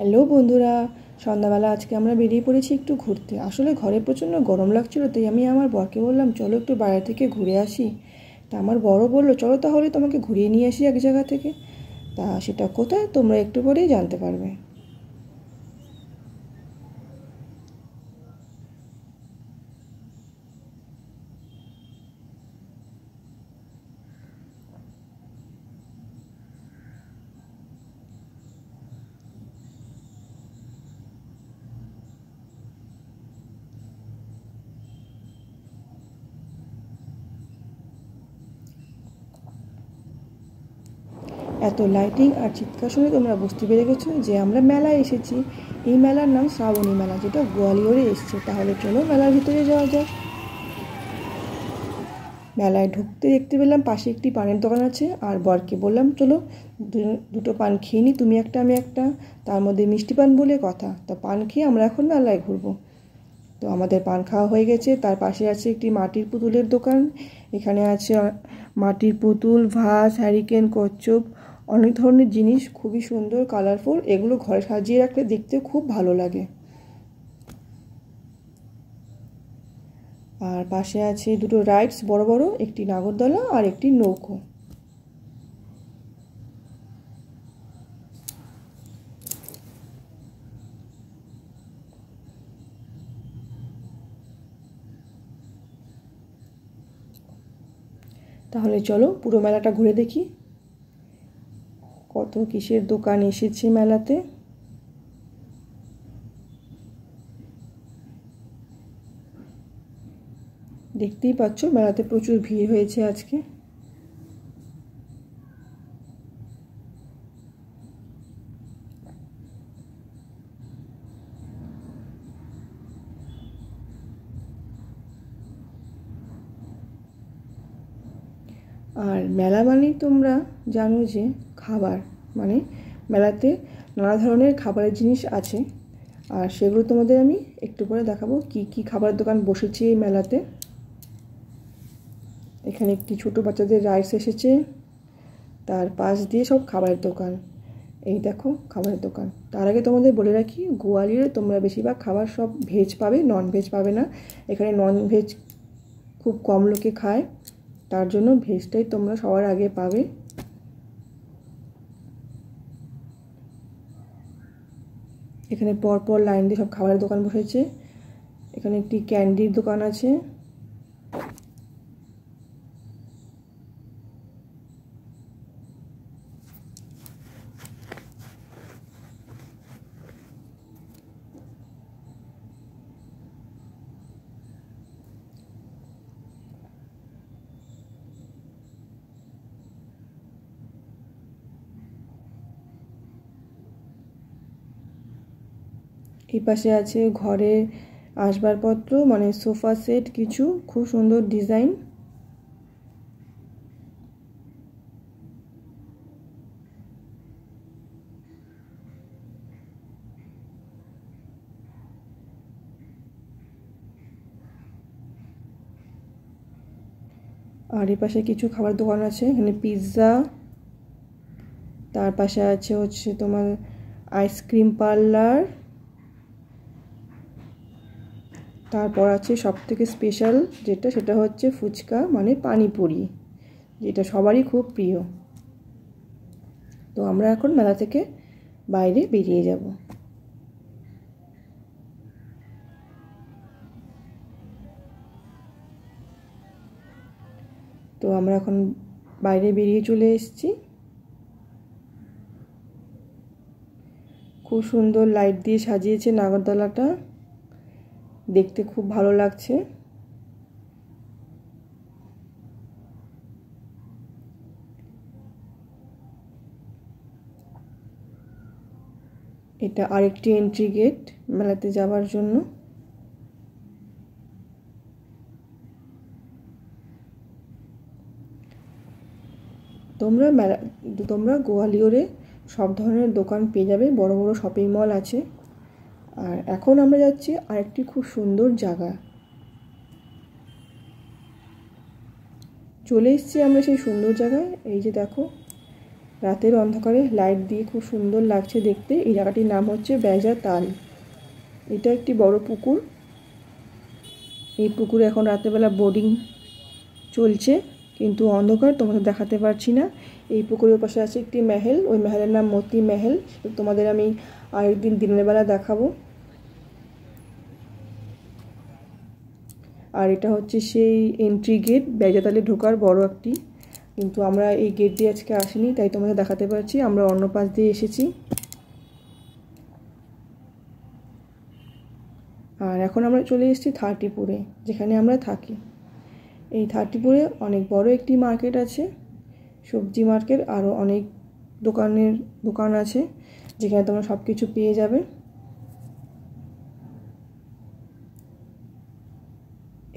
hello বন্ধুরা সন্ধ্যাবেলা আজকে আমরা বেরিয়ে পড়েছি একটু ঘুরতে আসলে ঘরে প্রচণ্ড গরম লাগছিল তাই আমি আমার বরকে বললাম চলো একটু বাইরে থেকে ঘুরে আসি তা আমার বড় বললো চলো তাহলে তোমাকে ঘুরিয়ে নিয়ে আসি এক জায়গা থেকে তা সেটা কোথায় তোমরা একটু পরেই জানতে পারবে এত লাইটিং আর চিৎকার শুনে তোমরা বুঝতে পেরে গেছো যে আমরা মেলায় এসেছি এই মেলার নাম শ্রাবণী মেলা যেটা গোয়ালিয়রে এসছে তাহলে চলো মেলার ভিতরে যাওয়া যায় মেলায় ঢুকতে দেখতে পেলাম পাশে একটি পানের দোকান আছে আর বরকে বললাম চলো দুটো পান খেয়ে নি তুমি একটা আমি একটা তার মধ্যে মিষ্টি পান বলে কথা তো পান খেয়ে আমরা এখন মেলায় ঘুরবো তো আমাদের পান খাওয়া হয়ে গেছে তার পাশে আছে একটি মাটির পুতুলের দোকান এখানে আছে মাটির পুতুল ভাস হ্যারিকেন কচ্ছপ অনেক ধরনের জিনিস খুবই সুন্দর কালারফুল এগুলো ঘরে সাজিয়ে রাখলে দেখতে খুব ভালো লাগে আর পাশে আছে দুটো রাইডস বড় বড় একটি নাগরদলা আর একটি নৌকো তাহলে চলো পুরো মেলাটা ঘুরে দেখি তো কিসের দোকান এসেছি মেলাতে দেখতেই পাচ্ছ মেলাতে প্রচুর ভিড় হয়েছে আজকে আর মেলা মানেই তোমরা জানো যে খাবার মানে মেলাতে নানা ধরনের খাবারের জিনিস আছে আর সেগুলো তোমাদের আমি একটু করে দেখাবো কি কি খাবারের দোকান বসেছে এই মেলাতে এখানে একটি ছোটো বাচ্চাদের রাইস এসেছে তার পাশ দিয়ে সব খাবারের দোকান এই দেখো খাবারের দোকান তার আগে তোমাদের বলে রাখি গোয়ালিয়রে তোমরা বেশিরভাগ খাবার সব ভেজ পাবে নন ভেজ পাবে না এখানে নন ভেজ খুব কম লোকে খায় তার জন্য ভেজটাই তোমরা সবার আগে পাবে এখানে পরপর লাইন দিয়ে সব খাবারের দোকান বসেছে এখানে একটি ক্যান্ডির দোকান আছে এপাশে পাশে আছে ঘরের আসবাবপত্র মানে সোফা সেট কিছু খুব সুন্দর ডিজাইন আর এ পাশে কিছু খাবার দোকান আছে এখানে পিৎজা তার পাশে আছে হচ্ছে তোমার আইসক্রিম পার্লার তারপর আছে সব থেকে স্পেশাল যেটা সেটা হচ্ছে ফুচকা মানে পানিপুরি যেটা সবারই খুব প্রিয় তো আমরা এখন মেলা থেকে বাইরে বেরিয়ে যাব তো আমরা এখন বাইরে বেরিয়ে চলে এসেছি খুব সুন্দর লাইট দিয়ে সাজিয়েছে নাগরদোলাটা দেখতে খুব ভালো লাগছে এটা আরেকটি এন্ট্রি গেট মেলাতে যাওয়ার জন্য তোমরা মেলা তোমরা গোয়ালিয়রে সব ধরনের দোকান পেয়ে যাবে বড় বড় শপিং মল আছে আর এখন আমরা যাচ্ছি আরেকটি খুব সুন্দর জায়গা চলে এসছি আমরা সেই সুন্দর জায়গায় এই যে দেখো রাতের অন্ধকারে লাইট দিয়ে খুব সুন্দর লাগছে দেখতে এই জায়গাটির নাম হচ্ছে বেজা তাল এটা একটি বড় পুকুর এই পুকুরে এখন রাতেরবেলা বোর্ডিং চলছে কিন্তু অন্ধকার তোমাদের দেখাতে পারছি না এই পুকুরের পাশে আছে একটি মেহেল ওই মেহেলের নাম মতি মেহেল তোমাদের আমি আরেকদিন দিনের বেলা দেখাবো আর এটা হচ্ছে সেই এন্ট্রি গেট বেজাতালে ঢোকার বড় একটি কিন্তু আমরা এই গেট দিয়ে আজকে আসিনি তাই তোমাদের দেখাতে পারছি আমরা অন্য পাশ দিয়ে এসেছি আর এখন আমরা চলে এসেছি থার্টিপুরে যেখানে আমরা থাকি এই থার্টিপুরে অনেক বড় একটি মার্কেট আছে সবজি মার্কেট আরও অনেক দোকানের দোকান আছে যেখানে তোমরা সব কিছু পেয়ে যাবে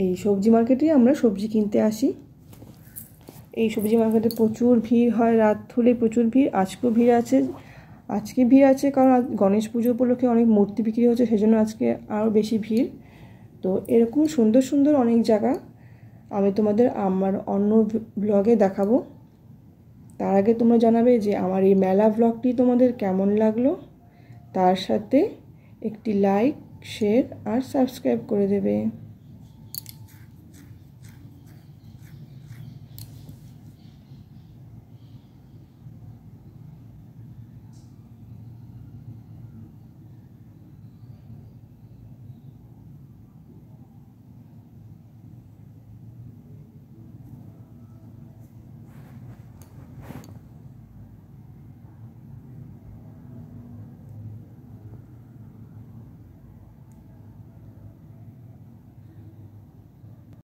এই সবজি মার্কেটে আমরা সবজি কিনতে আসি এই সবজি মার্কেটে প্রচুর ভিড় হয় রাত হলে প্রচুর ভিড় আজকেও ভিড় আছে আজকে ভিড় আছে কারণ গণেশ পুজো উপলক্ষে অনেক মূর্তি বিক্রি হচ্ছে সেজন্য আজকে আরও বেশি ভিড় তো এরকম সুন্দর সুন্দর অনেক জায়গা আমি তোমাদের আমার অন্য ব্লগে দেখাবো তার আগে তোমরা জানাবে যে আমার এই মেলা ব্লগটি তোমাদের কেমন লাগলো তার সাথে একটি লাইক শেয়ার আর সাবস্ক্রাইব করে দেবে